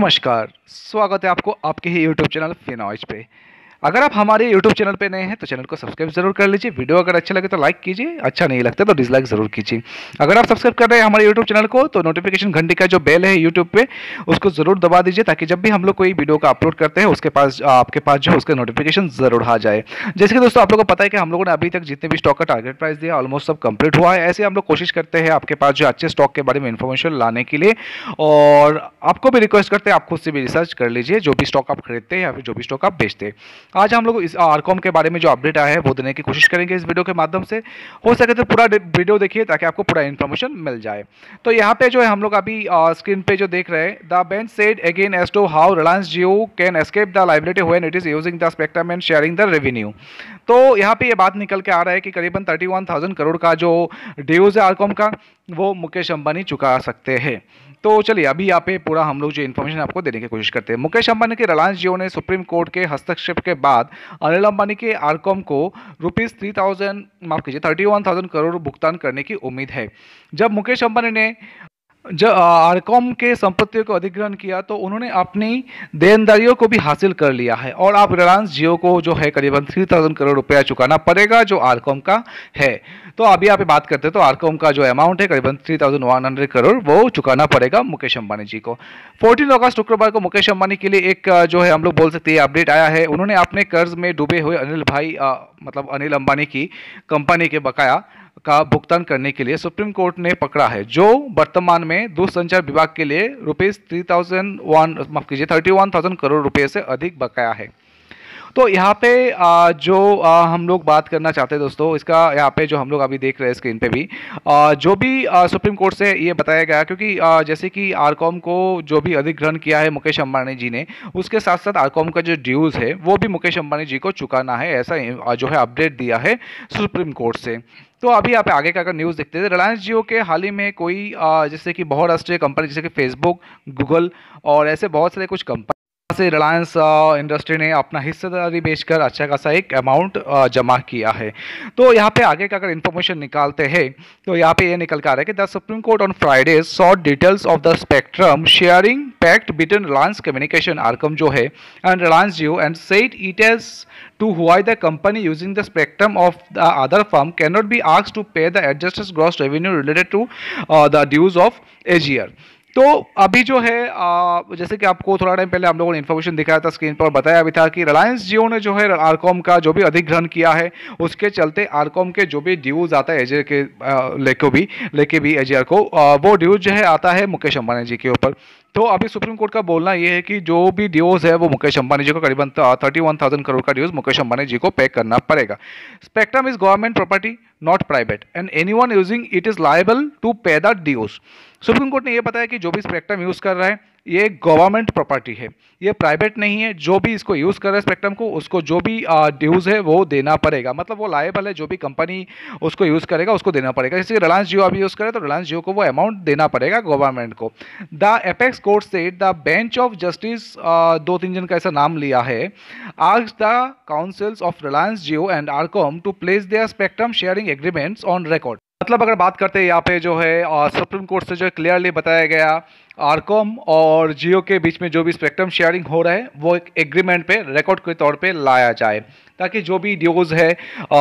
नमस्कार स्वागत है आपको आपके ही यूट्यूब चैनल फिनॉइज पे अगर आप हमारे यूट्यूब चैनल पर नए हैं तो चैनल को सब्सक्राइब जरूर कर लीजिए वीडियो अगर अच्छा लगे तो लाइक कीजिए अच्छा नहीं लगता तो डिसलाइक जरूर कीजिए अगर आप सब्सक्राइब कर रहे हैं हमारे यूट्यूब चैनल को तो नोटिफिकेशन घंटे का जो बेल है यूट्यूब पे उसको जरूर दबा दीजिए ताकि जब भी हम लोग कोई वीडियो का अपलोड करते हैं उसके पास आपके पास जो उसका नोटिफिकेशन जरूर आ जाए जैसे कि दोस्तों आप लोगों को पता है कि हम लोगों ने अभी तक जितने भी स्टॉक का टारगेट प्राइस दिया ऑलमोस्ट सब कंप्लीट हुआ है ऐसे हम लोग कोशिश करते हैं आपके पास जो अच्छे स्टॉक के बारे में इन्फॉर्मेशन लाने के लिए और आपको भी रिक्वेस्ट करते हैं आप खुद से भी रिसर्च कर लीजिए जो भी स्टॉक आप खरीदते हैं या फिर जो भी स्टॉक आप बेचते हैं आज हम लोग इस आरकॉम के बारे में जो अपडेट आया है वो देने की कोशिश करेंगे इस वीडियो के माध्यम से हो सके तो पूरा वीडियो देखिए ताकि आपको पूरा इन्फॉर्मेशन मिल जाए तो यहाँ पे जो है हम लोग अभी स्क्रीन पे जो देख रहे हैं the bench said again as to how Reliance Jio can escape the liability हुए it is using the spectrum and sharing the revenue तो यहाँ पे ये बात निकल के आ रहा है कि करीबन थर्टी वन थाउजेंड करोड़ का जो ड्यूज है आरकॉम का वो मुकेश अंबानी चुका सकते हैं तो चलिए अभी यहाँ पे पूरा हम लोग जो इन्फॉर्मेशन आपको देने की कोशिश करते हैं मुकेश अंबानी के रिलायंस जियो ने सुप्रीम कोर्ट के हस्तक्षेप के बाद अनिल अंबानी के आरकॉम को रुपीज़ थ्री थाउजेंड माफ कीजिए थर्टी वन थाउजेंड करोड़ भुगतान करने की उम्मीद है जब मुकेश अंबानी ने जब आरकॉम के संपत्तियों को अधिग्रहण किया तो उन्होंने अपनी देनदारियों को भी हासिल कर लिया है और आप रिलायंस जियो को जो है करीबन थ्री थाउजेंड करोड़ रुपया चुकाना पड़ेगा जो आरकॉम का है तो अभी आप बात करते हैं तो आरकॉम का जो अमाउंट है करीबन three thousand one hundred crore वो चुकाना पड़ेगा मुकेश अंबानी जी को फोर्टीन अगस्त शुक्रवार को मुकेश अंबानी के लिए एक जो है हम लोग बोल सकते हैं अपडेट आया है उन्होंने अपने कर्ज में डूबे हुए अनिल भाई मतलब अनिल अंबानी की कंपनी के बकाया का भुगतान करने के लिए सुप्रीम कोर्ट ने पकड़ा है जो वर्तमान में दूरसंचार विभाग के लिए रुपीज थ्री थाउजेंड वन माफ कीजिए थर्टी वन थाउजेंड करोड़ रुपए से अधिक बकाया है तो यहाँ पे जो हम लोग बात करना चाहते हैं दोस्तों इसका यहाँ पे जो हम लोग अभी देख रहे हैं स्क्रीन पे भी जो भी सुप्रीम कोर्ट से ये बताया गया क्योंकि जैसे कि आरकॉम को जो भी अधिग्रहण किया है मुकेश अंबानी जी ने उसके साथ साथ आरकॉम का जो ड्यूज़ है वो भी मुकेश अंबानी जी को चुकाना है ऐसा जो है अपडेट दिया है सुप्रीम कोर्ट से तो अभी आप आगे का अगर न्यूज़ देखते थे रिलायंस जियो के हाल ही में कोई जैसे कि बहुराष्ट्रीय कंपनी जैसे कि फेसबुक गूगल और ऐसे बहुत सारे कुछ कंपनी से रिलायंस इंडस्ट्री uh, ने अपना हिस्सेदारी बेचकर अच्छा खासा एक अमाउंट uh, जमा किया है तो यहाँ पे आगे का अगर इन्फॉर्मेशन निकालते हैं तो यहाँ पे ये यह निकल कर आ रहा है कि the Supreme Court on Friday sought details of the spectrum sharing pact between Reliance Communication RCom जो है and Reliance Jio and set it as to why the company using the spectrum of the other firm cannot be ask to pay the adjusted gross revenue related to the dues of AGR तो अभी जो है जैसे कि आपको थोड़ा time पहले हम लोगों ने इन्फॉर्मेशन दिखाया था स्क्रीन पर बताया भी था कि रिलायंस जियो ने जो है आरकॉम का जो भी अधिग्रहण किया है उसके चलते आरकॉम के जो भी ड्यूज आता है एजे के लेके भी लेके भी एजीआर को वो ड्यूज जो है आता है मुकेश अंबानी जी के ऊपर तो अभी सुप्रीम कोर्ट का बोलना यह है कि जो भी ड्यूज है वो मुकेश अंबानी जी को करीबन थर्टी वन थाउजेंड करोड़ का ड्यूज मुकेश अंबानी जी को पे करना पड़ेगा spectrum is government property not private and anyone using it is liable to pay the dues Supreme Court ने यह बताया कि जो भी स्पेक्ट्रम यूज कर रहा है ये गवर्नमेंट प्रॉपर्टी है ये प्राइवेट नहीं है जो भी इसको यूज़ कर है स्पेक्ट्रम को उसको जो भी ड्यूज़ है वो देना पड़ेगा मतलब वो लाइबल है जो भी कंपनी उसको यूज़ करेगा उसको देना पड़ेगा जैसे रिलायंस जियो अभी यूज़ करे तो रिलायंस जियो को वो अमाउंट देना पड़ेगा गवर्नमेंट को द एपेक्स कोर्ट से द बेंच ऑफ जस्टिस दो तीन जन का ऐसा नाम लिया है आज the counsels of Reliance Jio and RCom to place their spectrum sharing agreements on record मतलब अगर बात करते हैं यहाँ पे जो है और सुप्रीम कोर्ट से जो है क्लियरली बताया गया आरकॉम और जियो के बीच में जो भी स्पेक्ट्रम शेयरिंग हो रहा है वो एक एग्रीमेंट पे रिकॉर्ड के तौर पे लाया जाए ताकि जो भी ड्यूज है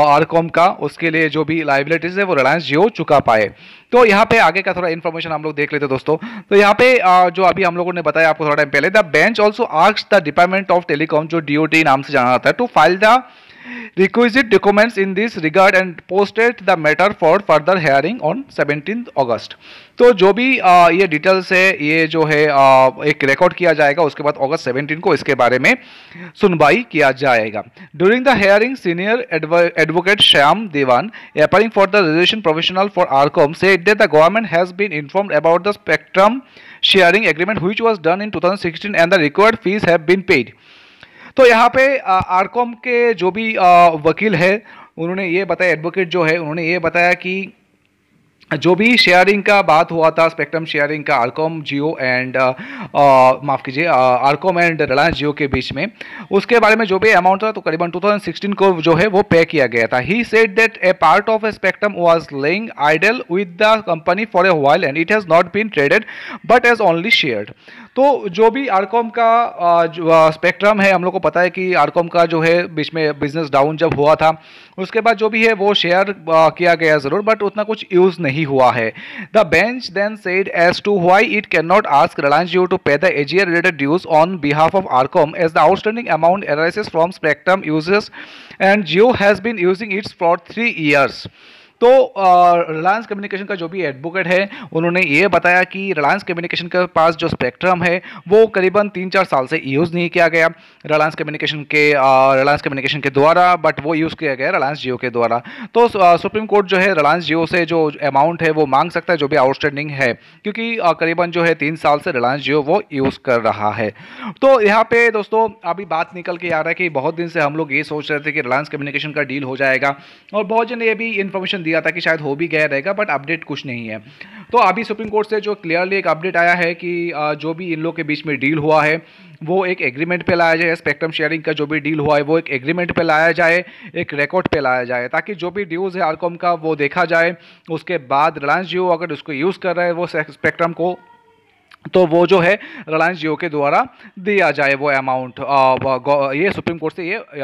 आरकॉम का उसके लिए जो भी लाइबिलिटीज़ है वो रिलायंस जियो चुका पाए तो यहाँ पे आगे का थोड़ा इन्फॉर्मेशन हम लोग देख लेते दोस्तों तो यहाँ पे जो अभी हम लोगों ने बताया आपको थोड़ा टाइम पहले the bench also asks the department of telecom जो डी नाम से जाना जाता है to file the requisite documents in this regard and posted the matter for further hearing on 17th August. तो जो भी आ, ये डिटेल्स है ये जो है आ, एक रिकॉर्ड किया जाएगा उसके बाद अगस्त 17 को इसके बारे में सुनवाई किया जाएगा during the hearing senior advocate Shyam Divan appearing for the reservation professional for RCom said that the government has been inform about the spectrum sharing agreement हुई was done in 2016 and the required fees have been paid तो यहाँ पे RCom के जो भी वकील है उन्होंने ये बताया एडवोकेट जो है उन्होंने ये बताया कि जो भी शेयरिंग का बात हुआ था स्पेक्ट्रम शेयरिंग का आरकॉम जियो एंड माफ़ कीजिए आरकॉम एंड रिलायंस जियो के बीच में उसके बारे में जो भी अमाउंट था तो करीबन 2016 को जो है वो पे किया गया था he said that a part of a spectrum was lying idle with the company for a while and it has not been traded but as only shared तो जो भी आरकॉम का स्पेक्ट्रम uh, uh, है हम लोग को पता है कि आरकॉम का जो है बीच में बिजनेस डाउन जब हुआ था उसके बाद जो भी है वो शेयर uh, किया गया ज़रूर बट उतना कुछ यूज़ नहीं नहीं हुआ है the bench then said as to why it can not ask Reliance Jio to pay the AGR related dues on behalf of RCom as the outstanding amount analysis from spectrum users and Jio has been using its for three years तो Reliance communication का जो भी advocate है उन्होंने ये बताया कि Reliance Communication के पास जो स्पेक्ट्रम है वो करीबन तीन चार साल से यूज़ नहीं किया गया रिलायंस कम्युनिकेशन के रिलायंस कम्युनिकेशन के द्वारा बट वो यूज़ किया गया रिलायंस जियो के द्वारा तो सुप्रीम कोर्ट जो है रिलायंस जियो से जो अमाउंट है वो मांग सकता है जो भी आउटस्टैंडिंग है क्योंकि करीबन जो है तीन साल से रिलायंस जियो वो यूज़ कर रहा है तो यहाँ पे दोस्तों अभी बात निकल के आ रहा है कि बहुत दिन से हम लोग ये सोच रहे थे कि रिलायंस कम्युनिकेशन का डील हो जाएगा और बहुत जन ये भी इन्फॉर्मेशन दिया था कि शायद हो भी गया रहेगा बट अपडेट कुछ नहीं है तो अभी सुप्रीम कोर्ट से जो क्लियरली एक अपडेट आया है कि जो भी इन लोग के बीच में डील हुआ है वो एक एग्रीमेंट पे लाया जाए स्पेक्ट्रम शेयरिंग का जो भी डील हुआ है वो एक एग्रीमेंट पे लाया जाए एक रिकॉर्ड पे लाया जाए ताकि जो भी ड्यूज़ है आरकॉम का वो देखा जाए उसके बाद रिलायंस जियो अगर उसको यूज़ कर रहा है वो स्पेक्ट्रम को तो वो जो है रिलायंस जियो के द्वारा दिया जाए वो अमाउंट ये सुप्रीम कोर्ट से ये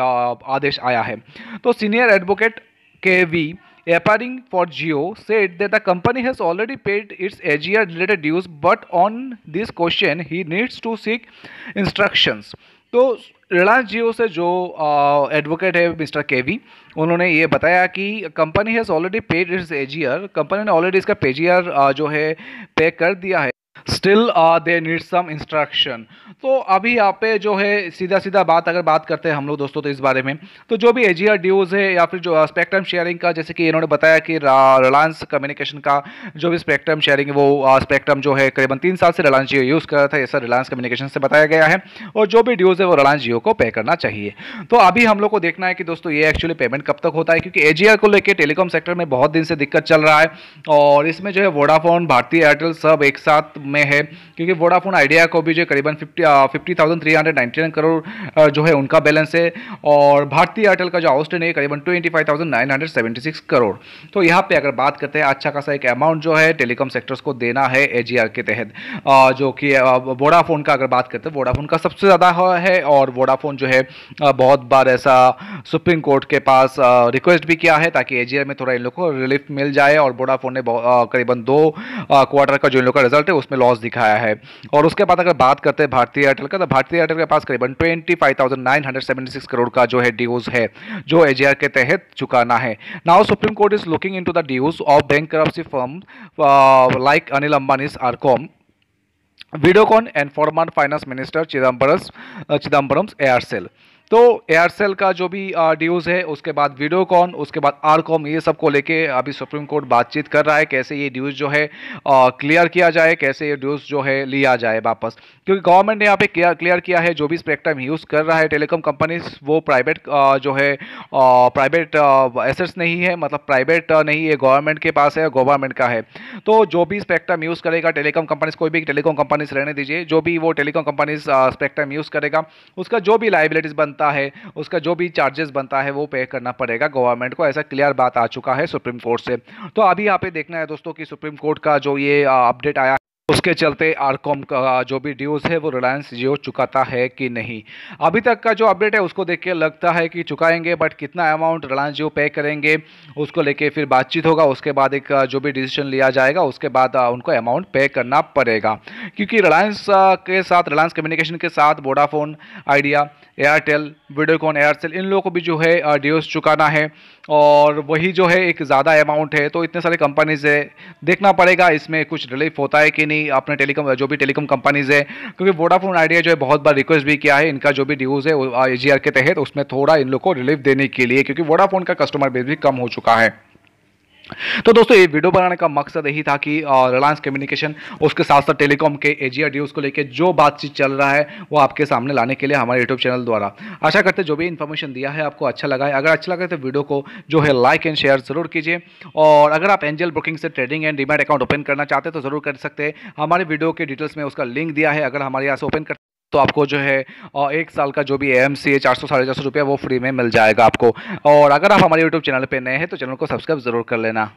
आदेश आया है तो senior advocate K V appearing for Jio, said that the company has already paid its AGR related dues, but on this question, he needs to seek instructions. तो रिलायंस जियो से जो एडवोकेट है मिस्टर केवी उन्होंने ये बताया कि company has already paid its AGR company ने already इसका पेजीआर जो है पे कर दिया है still they need some instruction तो अभी यहाँ पे जो है सीधा सीधा बात अगर बात करते हैं हम लोग दोस्तों तो इस बारे में तो जो भी एजीआर ड्यूज़ है या फिर जो स्पेक्ट्रम uh, शेयरिंग का जैसे कि इन्होंने बताया कि रिलायंस कम्युनिकेशन का जो भी स्पेक्ट्रम शेयरिंग वो स्पेक्ट्रम uh, जो है करीबन तीन साल से रिलायंस जियो यूज़ कर रहा था ऐसा रिलायंस कम्युनिकेशन से बताया गया है और जो भी ड्यूज़ है वो रिलायंस जियो को पे करना चाहिए तो अभी हम लोग को देखना है कि दोस्तों ये एक्चुअली पेमेंट कब तक होता है क्योंकि एजीआर को लेकर टेलीकॉम सेक्टर में बहुत दिन से दिक्कत चल रहा है और इसमें जो है वोडाफोन भारतीय एयरटेल सब एक साथ में है क्योंकि वोडाफोन आइडिया को भी जो करीबन fifty fifty thousand three hundred ninety nine crore uh, जो है उनका बैलेंस है और भारतीय एयरटेल का जो आउस्टेन है करीबन twenty five thousand nine hundred seventy six crore तो यहाँ पर अगर बात करते हैं अच्छा खासा एक अमाउंट जो है टेलीकॉम सेक्टर्स को देना है ए के तहत uh, जो कि वोडाफोन uh, का अगर बात करते हैं वोडाफोन का सबसे ज़्यादा है और वोडाफोन जो है बहुत बार ऐसा सुप्रीम कोर्ट के पास रिक्वेस्ट भी किया है ताकि ए में थोड़ा इन लोग को रिलीफ मिल जाए और वोडाफोन ने करीबन दो क्वार्टर का जो इन लोग का रिजल्ट है उसमें लॉस दिखाया है और उसके बाद अगर बात करते हैं भारतीय एयरटेल का तो भारतीय एयरटेल के पास करीबन ट्वेंटी करोड़ का जो है ड्यूज है जो एजीआर के तहत चुकाना है now Supreme Court is looking in the dues of bank firm like Anil Ambani RCom Videocon and former finance minister Chidambaram, uh, Aircel uh, air तो एयरसेल का जो भी ड्यूज़ है उसके बाद वीडियोकॉन उसके बाद आरकॉम ये सब को लेके अभी सुप्रीम कोर्ट बातचीत कर रहा है कैसे ये ड्यूज़ जो है क्लियर किया जाए कैसे ये ड्यूज़ जो है लिया जाए वापस क्योंकि गवर्नमेंट ने यहाँ पे क्लियर किया है जो भी स्पेक्ट्रम यूज़ कर रहा है टेलीकॉम कंपनीज वो प्राइवेट जो है प्राइवेट एसेट्स नहीं है मतलब प्राइवेट नहीं है गवर्नमेंट के पास है गवर्नमेंट का है तो जो भी स्पेक्ट्रम यूज़ करेगा टेलीकॉम कंपनीज कोई भी टेलीकॉम कंपनीज रहने दीजिए जो भी वो टेलीकॉम कंपनीज स्पेक्ट्रम यूज़ करेगा उसका जो भी लाइबिलिटीज़ बन बनता है उसका जो भी चार्जेस बनता है वो पे करना पड़ेगा गवर्नमेंट को ऐसा क्लियर बात आ चुका है सुप्रीम कोर्ट से तो अभी यहाँ पे देखना है दोस्तों कि सुप्रीम कोर्ट का जो ये अपडेट आया उसके चलते आरकॉम का जो भी ड्यूज़ है वो रिलायंस जियो चुकाता है कि नहीं अभी तक का जो अपडेट है उसको देख के लगता है कि चुकाएंगे बट कितना अमाउंट रिलायंस जियो पे करेंगे उसको लेके फिर बातचीत होगा उसके बाद एक जो भी डिसीजन लिया जाएगा उसके बाद उनको अमाउंट पे करना पड़ेगा क्योंकि रिलायंस के साथ रिलायंस कम्युनिकेशन के साथ Vodafone Idea Airtel Videocon Aircel इन लोगों को भी जो है ड्यूज चुकाना है और वही जो है एक ज़्यादा अमाउंट है तो इतने सारे कंपनीज है देखना पड़ेगा इसमें कुछ रिलीफ होता है कि नहीं कंपनी अपने टेलीकॉम जो भी टेलीकॉम कंपनीज है क्योंकि वोडाफोन आइडिया जो है बहुत बार रिक्वेस्ट भी किया है इनका जो भी ड्यूज़ है एजीआर के तहत उसमें थोड़ा इन लोग को रिलीफ देने के लिए क्योंकि वोडाफोन का कस्टमर बेस भी कम हो चुका है तो दोस्तों ये वीडियो बनाने का मकसद यही था कि रिलायंस कम्युनिकेशन उसके साथ साथ टेलीकॉम के एजीआर ड्यूज को लेकर जो बातचीत चल रहा है वो आपके सामने लाने के लिए हमारे यूट्यूब चैनल द्वारा आशा करते जो भी इन्फॉर्मेशन दिया है आपको अच्छा लगा है अगर अच्छा लगा तो वीडियो को जो है लाइक एंड शेयर जरूर कीजिए और अगर आप एंजल बुकिंग से trading and demat account open करना चाहते हैं तो जरूर कर सकते हैं हमारे वीडियो के डिटेल्स में उसका लिंक दिया है अगर हमारे यहाँ से ओपन कर तो आपको जो है एक साल का जो भी एम सी है चार सौ साढ़े चार सौ रुपया वो फ्री में मिल जाएगा आपको और अगर आप हमारे यूट्यूब चैनल पर नए हैं तो चैनल को सब्सक्राइब ज़रूर कर लेना